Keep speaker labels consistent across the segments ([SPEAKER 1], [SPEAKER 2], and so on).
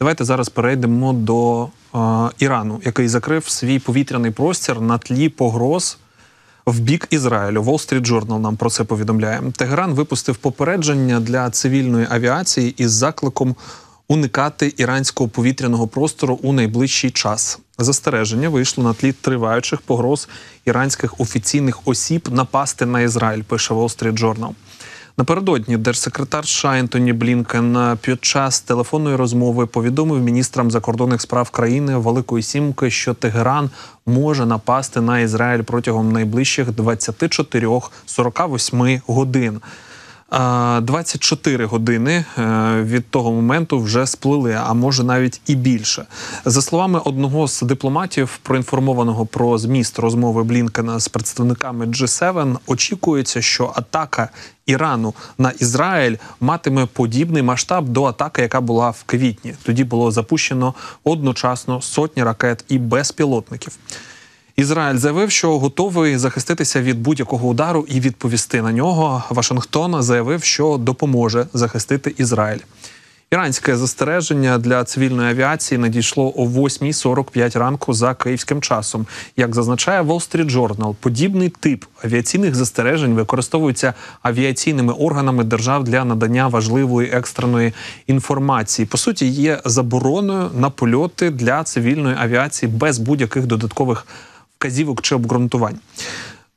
[SPEAKER 1] Давайте зараз перейдемо до е, Ірану, який закрив свій повітряний простір на тлі погроз в бік Ізраїлю. Wall Street Journal нам про це повідомляє. Тегеран випустив попередження для цивільної авіації із закликом уникати іранського повітряного простору у найближчий час. Застереження вийшло на тлі триваючих погроз іранських офіційних осіб напасти на Ізраїль. Пише Wall Street Journal. Напередодні держсекретар США Блінкен е, під час телефонної розмови повідомив міністрам закордонних справ країни Великої Сімки, що Тегеран може напасти на Ізраїль протягом найближчих 24-48 годин. 24 години е, від того моменту вже сплили, а може навіть і більше. За словами одного з дипломатів, проінформованого про зміст розмови Блінкена з представниками G7, очікується, що атака Ірану на Ізраїль матиме подібний масштаб до атаки, яка була в квітні. Тоді було запущено одночасно сотні ракет і безпілотників. Ізраїль заявив, що готовий захиститися від будь-якого удару і відповісти на нього. Вашингтон заявив, що допоможе захистити Ізраїль. Іранське застереження для цивільної авіації надійшло о 8.45 ранку за київським часом. Як зазначає Wall Street Journal, подібний тип авіаційних застережень використовується авіаційними органами держав для надання важливої екстреної інформації. По суті, є забороною на польоти для цивільної авіації без будь-яких додаткових вказівок чи обґрунтувань.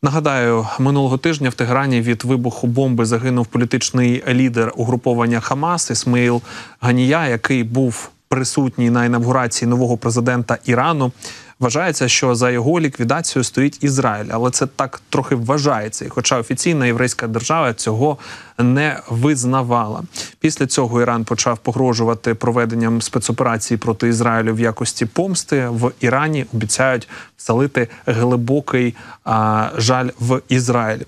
[SPEAKER 1] Нагадаю, минулого тижня в Теграні від вибуху бомби загинув політичний лідер угруповання Хамас Ісмаїл Ганія, який був присутній на інавгурації нового президента Ірану. Вважається, що за його ліквідацією стоїть Ізраїль, але це так трохи вважається. І хоча офіційна єврейська держава цього не визнавала. Після цього Іран почав погрожувати проведенням спецоперації проти Ізраїлю в якості помсти. В Ірані обіцяють залити глибокий а, жаль в Ізраїль.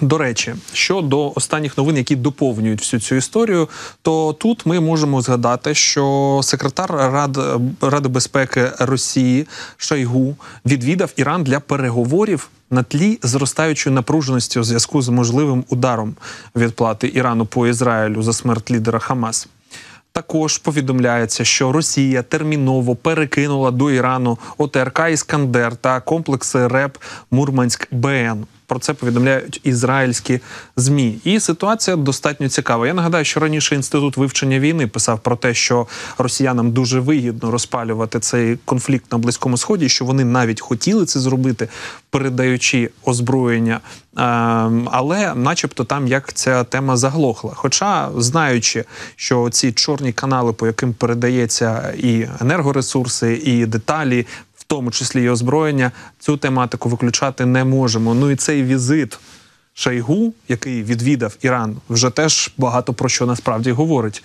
[SPEAKER 1] До речі, щодо останніх новин, які доповнюють всю цю історію, то тут ми можемо згадати, що секретар Рад Ради безпеки Росії Шайгу відвідав Іран для переговорів на тлі зростаючої напруженості у зв'язку з можливим ударом відплати Ірану по Ізраїлю за смерть лідера Хамас. Також повідомляється, що Росія терміново перекинула до Ірану ОТРК Іскандер та комплекси РЕП Мурманськ БН про це повідомляють ізраїльські змі. І ситуація достатньо цікава. Я нагадаю, що раніше інститут вивчення війни писав про те, що росіянам дуже вигідно розпалювати цей конфлікт на близькому сході, що вони навіть хотіли це зробити, передаючи озброєння. Ем, але, начебто, там як ця тема заглохла. Хоча, знаючи, що ці чорні канали, по яким передається і енергоресурси, і деталі тому числі і озброєння, цю тематику виключати не можемо. Ну і цей візит Шайгу, який відвідав Іран, вже теж багато про що насправді говорить.